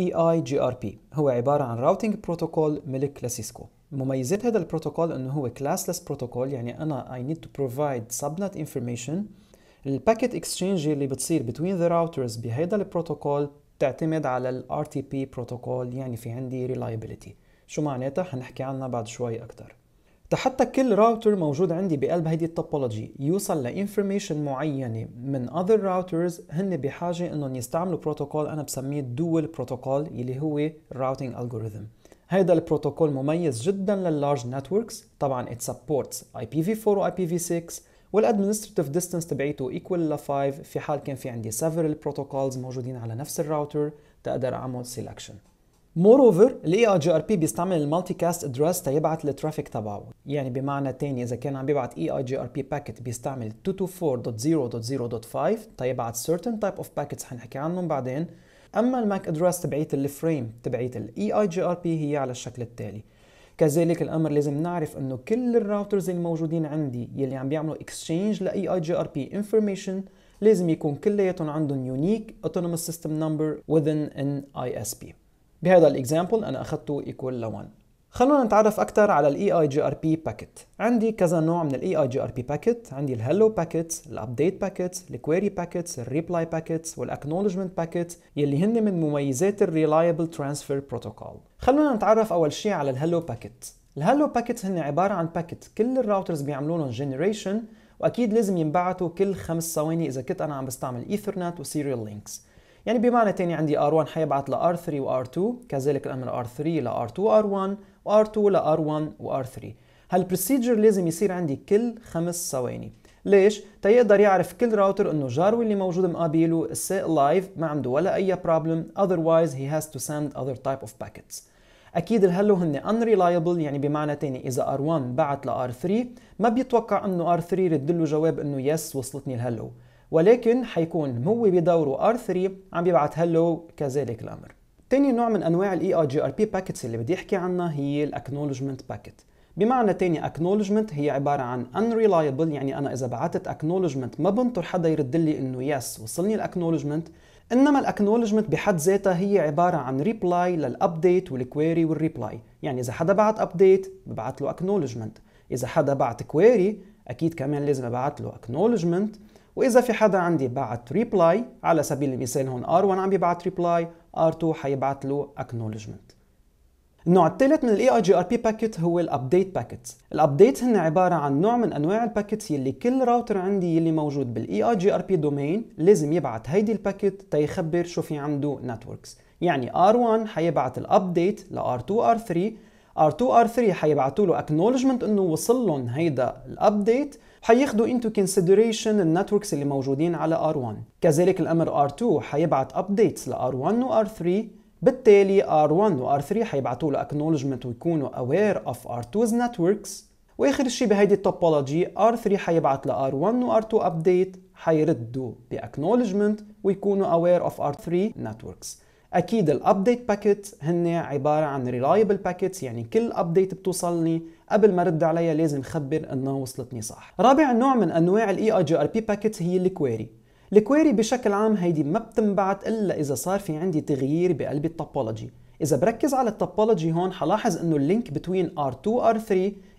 EIGRP هو عباره عن Routing بروتوكول ملك لسيسكو مميزات هذا البروتوكول انه هو كلاسلس بروتوكول يعني انا I need to provide subnet information الباكيت اكسشينج اللي بتصير بين the routers بهيدا البروتوكول تعتمد على ال RTP بروتوكول يعني في عندي reliability شو معناتها حنحكي عنها بعد شوي اكثر حتى كل راوتر موجود عندي بقلب هيدي التوبولوجي يوصل لانفورميشن معينه من اذر راوترز هن بحاجه انهم يستعملوا بروتوكول انا بسميه دول بروتوكول اللي هو الراوتينج الجوريثم هيدا البروتوكول مميز جدا لللارج نتوركس طبعا ات سبورتس اي بي في 4 واي بي في 6 والادمنستريتيف ديستانس تبعيته ايكوال ل 5 في حال كان في عندي سيفرال بروتوكولز موجودين على نفس الراوتر تقدر اعمل سيلكشن Moreover, الاي جي ار بي بيستعمل المالتي كاست ادرس تيبعت الترافيك تبعه يعني بمعنى تاني اذا كان عم بيبعت اي ار جي ار بي باكت بيستعمل 224.0.0.5 تيبعت certain type of packets حنحكي عنهم بعدين اما الماك ادرس تبعيت الفريم تبعيت الاي ار جي ار بي هي على الشكل التالي كذلك الامر لازم نعرف انه كل الراوترز الموجودين عندي يلي عم بيعملوا اكسشينج لاي اي جي ار بي انفورميشن لازم يكون كلياتهم عندهم يونيك اوتونوموس سيستم نمبر within an اي اس بي بهذا الاكزامبل انا اخذته ايكوال ل 1 خلونا نتعرف اكثر على الاي اي جي ار بي باكيت عندي كذا نوع من الاي اي جي ار بي باكيت عندي الهلو باكيت الابديت باكيت الكويري باكيت الريبلاي باكيت والاكنولجمنت باكيت يلي هن من مميزات الريلايبل ترانسفير بروتوكول خلونا نتعرف اول شيء على الهلو باكيت الهلو باكيت هن عباره عن باكيت كل الراوترز بيعملوا لهم جنريشن واكيد لازم ينبعثوا كل خمس ثواني اذا كنت انا عم بستعمل ايثرنت وسيريال لينكس يعني بمعنى تاني عندي R1 حيبعت ل R3 و R2 كذلك الأمر R3 ل R2 و R1 و R2 ل R1 و R3 هالبروسيجر لازم يصير عندي كل خمس ثواني ليش؟ تيقدر يعرف كل راوتر انه جارو اللي موجود مقابله السائل لايف ما عنده ولا اي problem otherwise he has to send other type of packets اكيد الهلو هن unreliable يعني بمعنى تاني اذا R1 بعت ل R3 ما بيتوقع انه R3 يرد له جواب انه يس وصلتني الهلو ولكن حيكون هو بدوره R3 عم بيبعتها له كذلك الامر تاني نوع من انواع الاي اي جي ار بي باكيتس اللي بدي احكي عنها هي الاكنولجمنت باكيت بمعنى تاني اكنولجمنت هي عباره عن unreliable يعني انا اذا بعثت اكنولجمنت ما بنطر حدا يرد لي انه يس وصلني الاكنولجمنت انما الاكنولجمنت بحد ذاتها هي عباره عن ريبلاي للابديت والكويري والريبلاي يعني اذا حدا بعت ابديت ببعث له اكنولجمنت اذا حدا بعت كويري اكيد كمان لازم ابعث له اكنولجمنت واذا في حدا عندي بعت ريبلاي على سبيل المثال هون r 1 عم بيبعت ريبلاي r 2 حيبعت له acknowledgement النوع الثالث من الـ AIGRP باكيت هو Update باكيت Update هن عباره عن نوع من انواع الباكيتس يلي كل راوتر عندي يلي موجود بالـ AIGRP domain لازم يبعت هيدي الباكيت تيخبر شو في عنده networks يعني R1 حيبعت الـ Update لـ R2 R3 R2 R3 حيبعتوا له acknowledgement انه وصل لهم هيدا الابديت حياخدوا into consideration النتوركس اللي موجودين على R1 كذلك الأمر R2 حيبعت updates ل R1 و R3 بالتالي R1 و R3 حيبعتوا له acknowledgement ويكونوا aware of R2's networks واخر شيء بهيدي التوبولوجي R3 حيبعت ل R1 و R2 update حيردوا ب acknowledgement ويكونوا aware of R3 networks اكيد الابديت باكيت هن عباره عن ريلايبل باكيتس يعني كل ابديت بتوصلني قبل ما رد عليها لازم خبر انه وصلتني صح رابع نوع من انواع الاي اي جي ار بي باكيتس هي الكويري الكويري بشكل عام هيدي ما بتنبعت الا اذا صار في عندي تغيير بقلب التوبولوجي اذا بركز على التوبولوجي هون حلاحظ انه اللينك بتوين R2 R3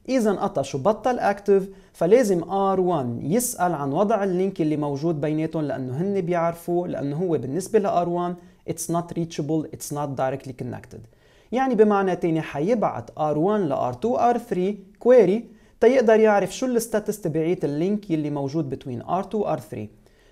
اذا انقطش وبطل اكتف فلازم R1 يسال عن وضع اللينك اللي موجود بيناتهم لانه هن بيعرفوه لانه هو بالنسبه ل R1 it's not reachable it's not directly connected يعني بمعنى تاني حيبعت R1 ل R2 R3 query تيقدر يعرف شو الستاتس تبعية اللينك يلي موجود بين R2 و R3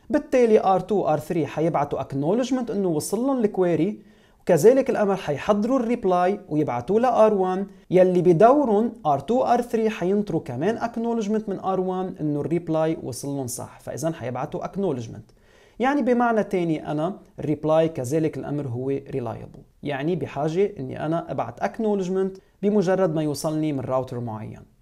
بالتالي R2 R3 حيبعتوا acknowledgement انه وصل لهم الكويري وكذلك الامر حيحضروا الريبلاي ويبعتوا ل R1 يلي بدورهم R2 R3 حينطروا كمان acknowledgement من R1 انه الريبلاي وصل لهم صح فاذا حيبعتوا acknowledgement يعني بمعنى تاني أنا الريبلاي كذلك الأمر هو reliable يعني بحاجة أني أنا أبعت acknowledgement بمجرد ما يوصلني من راوتر معين